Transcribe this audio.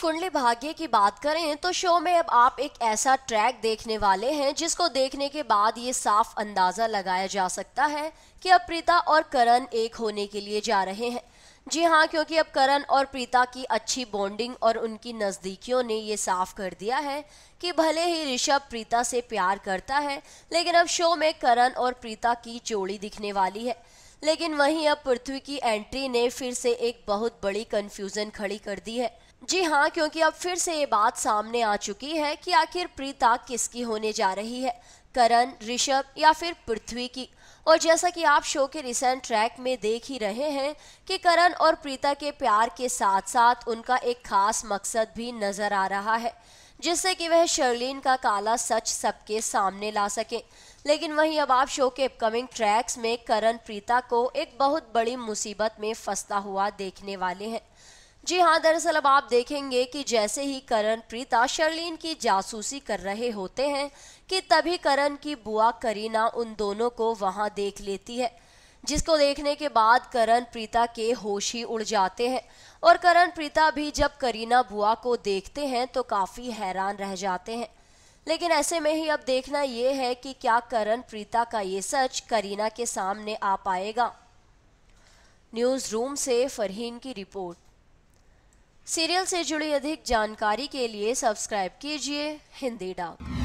कुंडली भाग्य की बात करें तो शो में अब आप एक ऐसा ट्रैक देखने वाले हैं जिसको देखने के बाद ये साफ अंदाजा लगाया जा सकता है कि अब प्रीता और करण एक होने के लिए जा रहे हैं जी हाँ क्योंकि अब करण और प्रीता की अच्छी बॉन्डिंग और उनकी नज़दीकियों ने ये साफ कर दिया है कि भले ही ऋषभ प्रीता से प्यार करता है लेकिन अब शो में करण और प्रीता की जोड़ी दिखने वाली है लेकिन वहीं अब पृथ्वी की एंट्री ने फिर से एक बहुत बड़ी कंफ्यूजन खड़ी कर दी है जी हाँ क्योंकि अब फिर से ये बात सामने आ चुकी है कि आखिर प्रीता किसकी होने जा रही है करण ऋषभ या फिर पृथ्वी की और जैसा कि आप शो के रिसेंट ट्रैक में देख ही रहे हैं कि करण और प्रीता के प्यार के साथ साथ उनका एक खास मकसद भी नजर आ रहा है जिससे कि वह शर्लिन का काला सच सबके सामने ला सके लेकिन वहीं अब आप शो के अपकमिंग ट्रैक्स में करण प्रीता को एक बहुत बड़ी मुसीबत में फंसता हुआ देखने वाले हैं जी हाँ दरअसल अब आप देखेंगे कि जैसे ही करण प्रीता शर्लिन की जासूसी कर रहे होते हैं कि तभी करण की बुआ करीना उन दोनों को वहां देख लेती है जिसको देखने के बाद करण प्रीता के होश ही उड़ जाते हैं और करण प्रीता भी जब करीना बुआ को देखते हैं तो काफ़ी हैरान रह जाते हैं लेकिन ऐसे में ही अब देखना ये है कि क्या करण प्रीता का ये सच करीना के सामने आ पाएगा न्यूज़ रूम से फरहीन की रिपोर्ट सीरियल से जुड़ी अधिक जानकारी के लिए सब्सक्राइब कीजिए हिंदी डाक